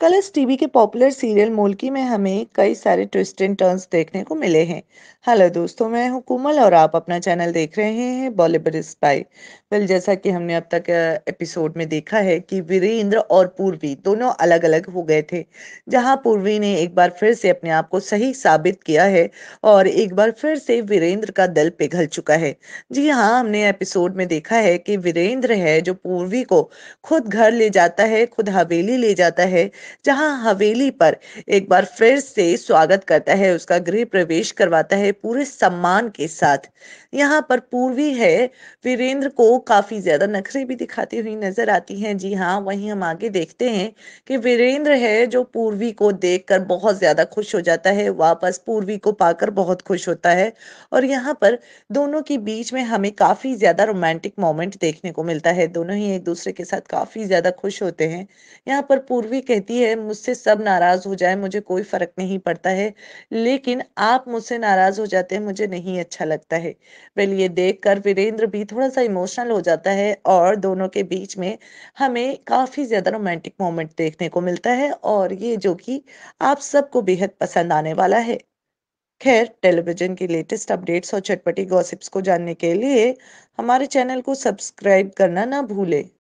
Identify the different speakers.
Speaker 1: colours TV के popular serial Molkki में हमें कई सारे ट्विस्ट एंड टर्न्स देखने को मिले हैं हेलो दोस्तों मैं हूं कुमल और आप अपना चैनल देख रहे हैं बॉलीवुड स्पाई वेल जैसा कि हमने अब तक एपिसोड में देखा है कि वीरेंद्र और पूर्वी दोनों अलग अलग हो गए थे जहां पूर्वी ने एक बार फिर से अपने आप को सही साबित किया है और एक बार फिर से वीरेंद्र का दल पिघल चुका है जी हाँ हमने एपिसोड में देखा है कि वीरेंद्र है जो पूर्वी को खुद घर ले जाता है खुद हवेली ले जाता है जहां हवेली पर एक बार फिर से स्वागत करता है उसका गृह प्रवेश करवाता है पूरे सम्मान के साथ यहाँ पर पूर्वी है वीरेंद्र को काफी ज्यादा नखरे भी दिखाती हुई नजर आती हैं जी हाँ वहीं हम आगे देखते हैं कि वीरेंद्र है जो पूर्वी को देखकर बहुत ज्यादा खुश हो जाता है वापस पूर्वी को पाकर बहुत खुश होता है और यहाँ पर दोनों के बीच में हमें काफी ज्यादा रोमांटिक मोमेंट देखने को मिलता है दोनों ही एक दूसरे के साथ काफी ज्यादा खुश होते हैं यहाँ पर पूर्वी कहती की है मुझसे सब नाराज हो जाए मुझे कोई फर्क नहीं पड़ता है लेकिन आप मुझसे नाराज हो जाते हैं मुझे नहीं अच्छा लगता है वेल ये देख कर वीरेंद्र भी थोड़ा सा इमोशनल हो जाता है और दोनों के बीच में हमें काफी ज्यादा रोमांटिक मोमेंट देखने को मिलता है और ये जो कि आप सबको बेहद पसंद आने वाला है खैर टेलीविजन की लेटेस्ट अपडेट्स और चटपटी गॉसिप्स को जानने के लिए हमारे चैनल को सब्सक्राइब करना ना भूले